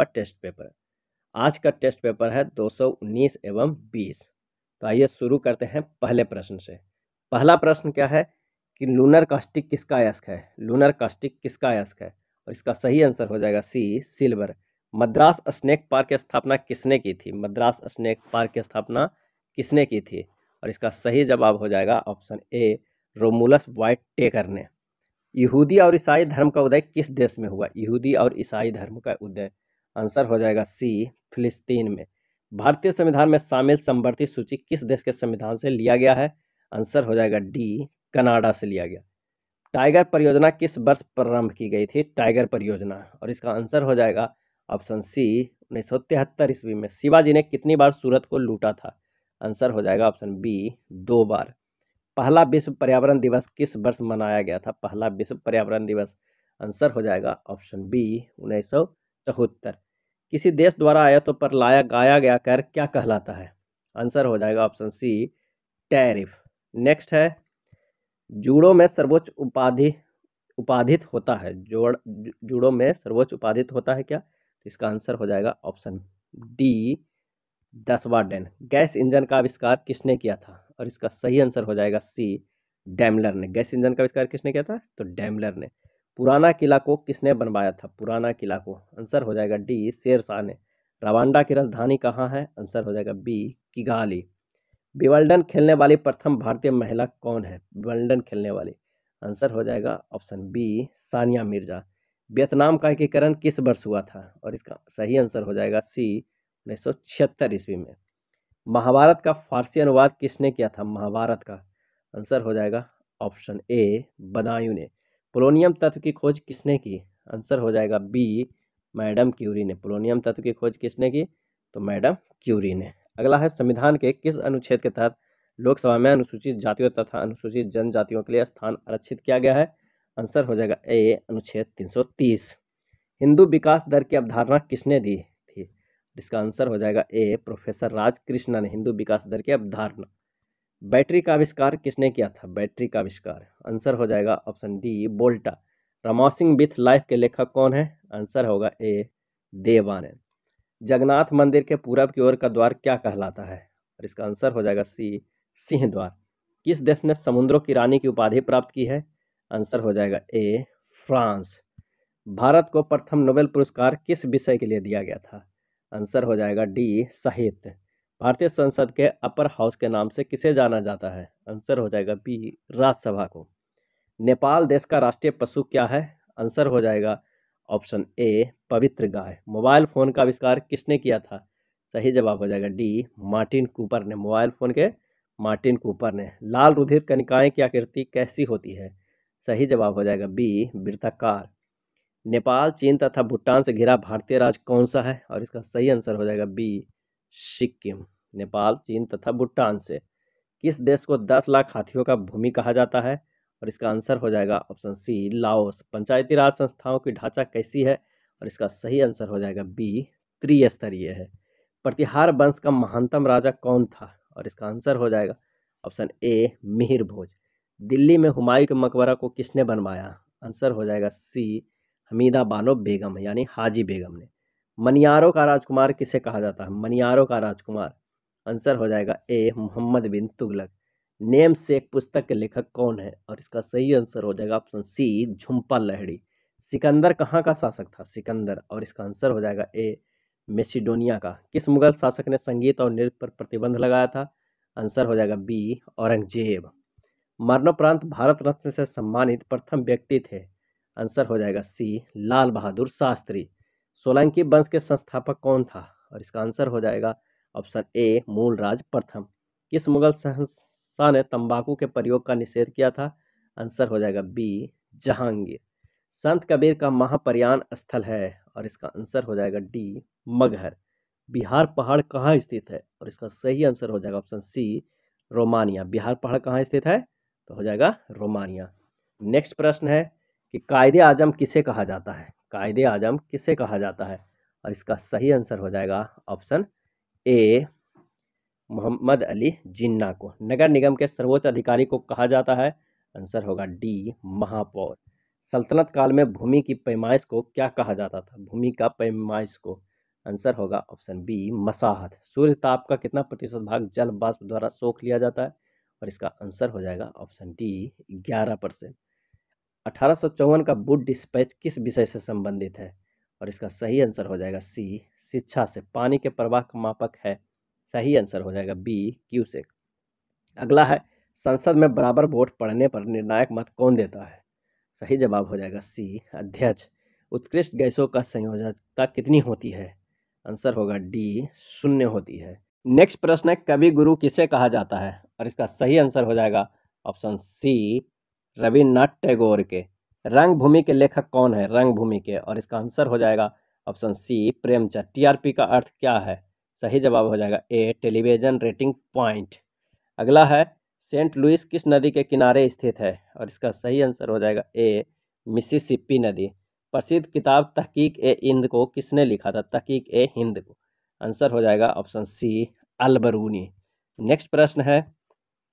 का test paper आज का टेस्ट पेपर है 219 एवं 20 तो आइए शुरू करते हैं पहले प्रश्न से पहला प्रश्न क्या है कि लूनर कास्टिक किसका अयस्क है लूनर कास्टिक किसका अयस्क है और इसका सही आंसर हो जाएगा C silver Madras snake park की स्थापना किसने की थी मद्रास स्नैक पार्क की स्थापना किसने की थी और इसका सही जवाब हो जाएगा option A Romulus Whitaker ने यहूदी और ईसाई धर्म का उदय किस देश में हुआ यहूदी और ईसाई धर्म का उदय आंसर हो जाएगा सी फिलिस्तीन में भारतीय संविधान में शामिल समवर्ती सूची किस देश के संविधान से लिया गया है आंसर हो जाएगा डी कनाडा से लिया गया टाइगर परियोजना किस वर्ष प्रारंभ की गई थी टाइगर परियोजना और इसका आंसर हो जाएगा ऑप्शन सी उन्नीस सौ तिहत्तर ईस्वी में शिवाजी ने कितनी बार सूरत को लूटा था आंसर हो जाएगा ऑप्शन बी दो बार पहला विश्व पर्यावरण दिवस किस वर्ष मनाया गया था पहला विश्व पर्यावरण दिवस आंसर हो जाएगा ऑप्शन बी उन्नीस सौ चौहत्तर किसी देश द्वारा आयातों पर लाया गाया गया कर क्या कहलाता है आंसर हो जाएगा ऑप्शन सी टैरिफ नेक्स्ट है जूड़ों में सर्वोच्च उपाधि उपाधित होता है जोड़ जूड़ों में सर्वोच्च उपाधित होता है क्या तो इसका आंसर हो जाएगा ऑप्शन डी दसवा डेन गैस इंजन का आविष्कार किसने किया था और इसका सही आंसर हो जाएगा सी डैमलर ने गैस इंजन का आविष्कार किसने किया था तो डैमलर ने पुराना किला को किसने बनवाया था पुराना किला को आंसर हो जाएगा डी शेर शाह ने रवांडा की राजधानी कहाँ है आंसर हो जाएगा बी किगाली बिवल्डन खेलने वाली प्रथम भारतीय महिला कौन है बिवल्डन खेलने वाली आंसर हो जाएगा option B Sania Mirza Vietnam का एकीकरण किस वर्ष हुआ था और इसका सही आंसर हो जाएगा सी उन्नीस सौ छिहत्तर ईस्वी में महाभारत का फारसी अनुवाद किसने किया था महाभारत का आंसर हो जाएगा ऑप्शन ए बदायूं ने पोलोनियम तत्व की खोज किसने की आंसर हो जाएगा बी मैडम क्यूरी ने पोलोनियम तत्व की खोज किसने की तो मैडम क्यूरी ने अगला है संविधान के किस अनुच्छेद के तहत लोकसभा में अनुसूचित जातियों तथा अनुसूचित जनजातियों के लिए स्थान आरक्षित किया गया है आंसर हो जाएगा ए अनुच्छेद 330 हिंदू विकास दर की अवधारणा किसने दी थी इसका आंसर हो जाएगा ए प्रोफेसर राजकृष्णा ने हिंदू विकास दर की अवधारणा बैटरी का आविष्कार किसने किया था बैटरी का आविष्कार आंसर हो जाएगा ऑप्शन डी बोल्टा रमासिंग विथ लाइफ के लेखक कौन है आंसर होगा ए देवानंद जगन्नाथ मंदिर के पूरब की ओर का द्वार क्या कहलाता है और इसका आंसर हो जाएगा सी सिंह द्वार किस देश ने समुद्रों की रानी की उपाधि प्राप्त की है आंसर हो जाएगा ए फ्रांस भारत को प्रथम नोबेल पुरस्कार किस विषय के लिए दिया गया था आंसर हो जाएगा डी साहित्य भारतीय संसद के अपर हाउस के नाम से किसे जाना जाता है आंसर हो जाएगा बी राज्यसभा को नेपाल देश का राष्ट्रीय पशु क्या है आंसर हो जाएगा ऑप्शन ए पवित्र गाय मोबाइल फ़ोन का आविष्कार किसने किया था सही जवाब हो जाएगा डी मार्टिन कूपर ने मोबाइल फ़ोन के मार्टिन कूपर ने लाल रुधिर कनिकाएँ की आकृति कैसी होती है सही जवाब हो जाएगा बी वृत्ताकार नेपाल चीन तथा भूटान से घिरा भारतीय राज्य कौन सा है और इसका सही आंसर हो जाएगा बी सिक्किम नेपाल चीन तथा भूटान से किस देश को दस लाख हाथियों का भूमि कहा जाता है और इसका आंसर हो जाएगा ऑप्शन सी लाओस पंचायती राज संस्थाओं की ढांचा कैसी है और इसका सही आंसर हो जाएगा बी त्रिस्तरीय है प्रतिहार वंश का महानतम राजा कौन था और इसका आंसर हो जाएगा ऑप्शन ए मिहिर भोज दिल्ली में हुमायूं के मकबरा को किसने बनवाया आंसर हो जाएगा सी हमीदा बानो बेगम यानी हाजी बेगम ने मनियारों का राजकुमार किसे कहा जाता है मनियारों का राजकुमार आंसर हो जाएगा ए मोहम्मद बिन तुगलक नेम से एक पुस्तक के लेखक कौन है और इसका सही आंसर हो जाएगा ऑप्शन सी झुम्पा लहड़ी सिकंदर कहाँ का शासक था सिकंदर और इसका आंसर हो जाएगा ए मेसिडोनिया का किस मुगल शासक ने संगीत और नृत्य पर प्रतिबंध लगाया था आंसर हो जाएगा बी औरंगजेब मरणोपरांत भारत रत्न से सम्मानित प्रथम व्यक्ति थे आंसर हो जाएगा सी लाल बहादुर शास्त्री सोलंकी वंश के संस्थापक कौन था और इसका आंसर हो जाएगा ऑप्शन ए मूलराज प्रथम किस मुगल संस्था ने तंबाकू के प्रयोग का निषेध किया था आंसर हो जाएगा बी जहांगीर संत कबीर का महापरियान स्थल है और इसका आंसर हो जाएगा डी मगहर बिहार पहाड़ कहाँ स्थित है और इसका सही आंसर हो जाएगा ऑप्शन सी रोमानिया बिहार पहाड़ कहाँ स्थित है तो हो जाएगा रोमानिया नेक्स्ट प्रश्न है कि कायदे आजम किसे कहा जाता है कायदे आजम किसे कहा जाता है और इसका सही आंसर हो जाएगा ऑप्शन ए मोहम्मद अली जिन्ना को नगर निगम के सर्वोच्च अधिकारी को कहा जाता है आंसर होगा डी महापौर सल्तनत काल में भूमि की पैमाइश को क्या कहा जाता था भूमि का पैमाइश को आंसर होगा ऑप्शन बी मसाहत सूर्य ताप का कितना प्रतिशत भाग जल बाष्प द्वारा सोख लिया जाता है और इसका आंसर हो जाएगा ऑप्शन डी ग्यारह परसेंट अठारह का बुट डिस्पैच किस विषय से संबंधित है और इसका सही आंसर हो जाएगा सी शिक्षा से पानी के प्रवाह का मापक है सही आंसर हो जाएगा बी क्यू से अगला है संसद में बराबर वोट पढ़ने पर निर्णायक मत कौन देता है सही जवाब हो जाएगा सी अध्यक्ष उत्कृष्ट गैसों का संयोजकता कितनी होती है आंसर होगा डी शून्य होती है नेक्स्ट प्रश्न है कवि गुरु किसे कहा जाता है और इसका सही आंसर हो जाएगा ऑप्शन सी रविन्द्रनाथ टैगोर के रंगभूमि के लेखक कौन है रंगभूमि के और इसका आंसर हो जाएगा ऑप्शन सी प्रेमचंद टीआरपी का अर्थ क्या है सही जवाब हो जाएगा ए टेलीविजन रेटिंग पॉइंट अगला है सेंट लुइस किस नदी के किनारे स्थित है और इसका सही आंसर हो जाएगा ए मिसिसिपी नदी प्रसिद्ध किताब तहकीक ए हिंद को किसने लिखा था तहकीक ए हिंद को आंसर हो जाएगा ऑप्शन सी अलबरूनी नेक्स्ट प्रश्न है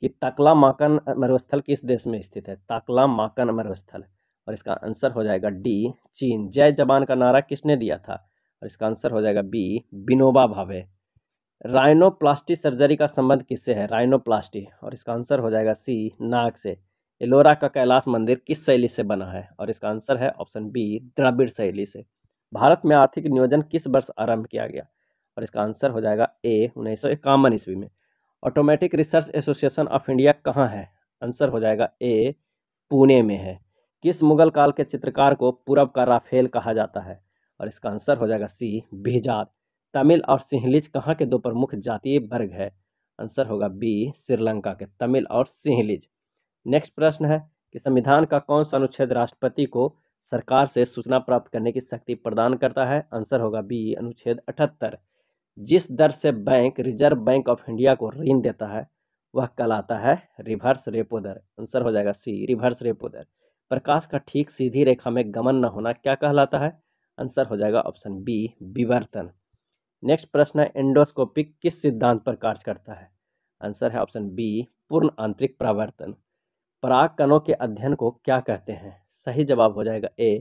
कि ताकला माकन मरुस्थल किस देश में स्थित है ताकला माकन मरुस्थल और इसका आंसर हो जाएगा डी चीन जय जवान का नारा किसने दिया था और इसका आंसर हो जाएगा बी विनोबा भावे राइनोप्लास्टी सर्जरी का संबंध किससे है राइनोप्लास्टी और इसका आंसर हो जाएगा सी नाग से एलोरा का कैलाश मंदिर किस शैली से बना है और इसका आंसर है ऑप्शन बी द्रविड़ शैली से भारत में आर्थिक नियोजन किस वर्ष आरंभ किया गया और इसका आंसर हो जाएगा ए उन्नीस सौ ईस्वी में automatic research association of India कहाँ है आंसर हो जाएगा ए पुणे में है किस मुगल काल के चित्रकार को पूरब का राफेल कहा जाता है और इसका आंसर हो जाएगा सी बेहजाद तमिल और सिंहलिज कहाँ के दो प्रमुख जातीय वर्ग है आंसर होगा बी श्रीलंका के तमिल और सिंहलिज नेक्स्ट प्रश्न है कि संविधान का कौन सा अनुच्छेद राष्ट्रपति को सरकार से सूचना प्राप्त करने की शक्ति प्रदान करता है आंसर होगा बी अनुच्छेद अठहत्तर जिस दर से bank Reserve Bank of India को ऋण देता है वह कहलाता है रिवर्स रेपो दर आंसर हो जाएगा सी रिवर्स रेपो दर प्रकाश का ठीक सीधी रेखा में गमन न होना क्या कहलाता है आंसर हो जाएगा ऑप्शन बी विवर्तन नेक्स्ट प्रश्न है एंडोस्कोपिक किस सिद्धांत पर कार्य करता है आंसर है ऑप्शन बी पूर्ण आंतरिक प्रावर्तन पराग कणों के अध्ययन को क्या कहते हैं सही जवाब हो जाएगा A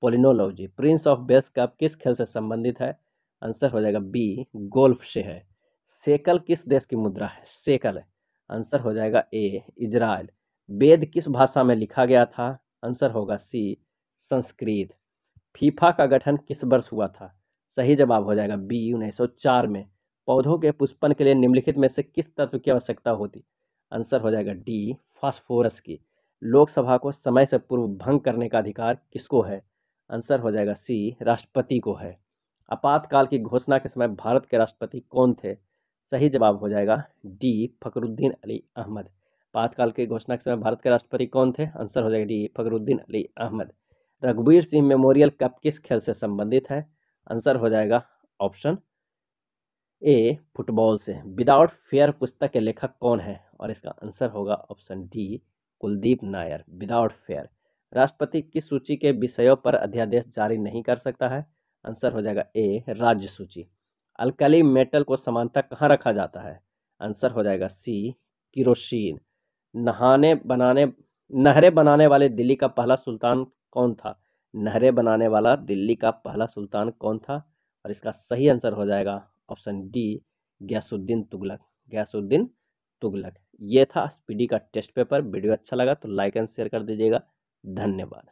palynology Prince of Wales Cup किस खेल से संबंधित है आंसर हो जाएगा बी गोल्फ से है सेकल किस देश की मुद्रा है सेकल है आंसर हो जाएगा ए इजराइल वेद किस भाषा में लिखा गया था आंसर होगा सी संस्कृत फीफा का गठन किस वर्ष हुआ था सही जवाब हो जाएगा बी चार में पौधों के पुष्पन के लिए निम्नलिखित में से किस तत्व की आवश्यकता होती आंसर हो जाएगा डी फास्फोरस की लोकसभा को समय से पूर्व भंग करने का अधिकार किसको है आंसर हो जाएगा सी राष्ट्रपति को है आपातकाल की घोषणा के समय भारत के राष्ट्रपति कौन थे सही जवाब हो जाएगा डी फकरुद्दीन अली अहमद आपातकाल की घोषणा के समय भारत के राष्ट्रपति कौन थे आंसर हो जाएगा डी फकरुद्दीन अली अहमद रघुवीर सिंह मेमोरियल कप किस खेल से संबंधित है आंसर हो जाएगा ऑप्शन ए फुटबॉल से विदाउट फेयर पुस्तक के लेखक कौन है और इसका आंसर होगा option D Kuldip Nayar without fear राष्ट्रपति किस सूची के विषयों पर अध्यादेश जारी नहीं कर सकता है आंसर हो जाएगा ए राज्य सूची अल्कली मेटल को समानता कहाँ रखा जाता है आंसर हो जाएगा सी किरोशीन नहाने बनाने नहरे बनाने वाले दिल्ली का पहला सुल्तान कौन था नहरें बनाने वाला दिल्ली का पहला सुल्तान कौन था और इसका सही आंसर हो जाएगा ऑप्शन डी गयासुद्दीन तुगलक गयासुद्दीन तुगलक ये था स्पीडी का टेस्ट पेपर वीडियो अच्छा लगा तो लाइक एंड शेयर कर दीजिएगा धन्यवाद